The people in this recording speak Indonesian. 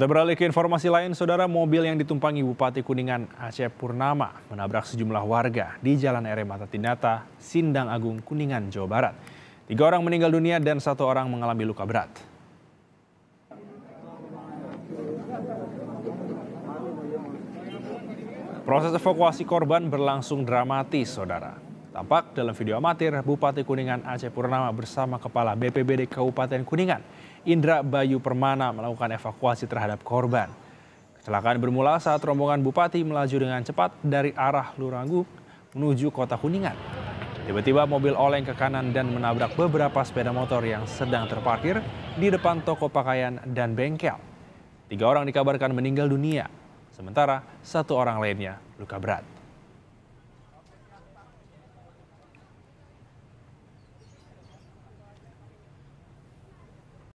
Kita beralih ke informasi lain, saudara mobil yang ditumpangi Bupati Kuningan Aceh Purnama menabrak sejumlah warga di Jalan Ere Mata Tinata, Sindang Agung, Kuningan, Jawa Barat. Tiga orang meninggal dunia dan satu orang mengalami luka berat. Proses evakuasi korban berlangsung dramatis, saudara. Tampak dalam video amatir, Bupati Kuningan Aceh Purnama bersama Kepala BPBD Kabupaten Kuningan, Indra Bayu Permana melakukan evakuasi terhadap korban. Kecelakaan bermula saat rombongan Bupati melaju dengan cepat dari arah Lurangu menuju kota Kuningan. Tiba-tiba mobil oleng ke kanan dan menabrak beberapa sepeda motor yang sedang terparkir di depan toko pakaian dan bengkel. Tiga orang dikabarkan meninggal dunia, sementara satu orang lainnya luka berat.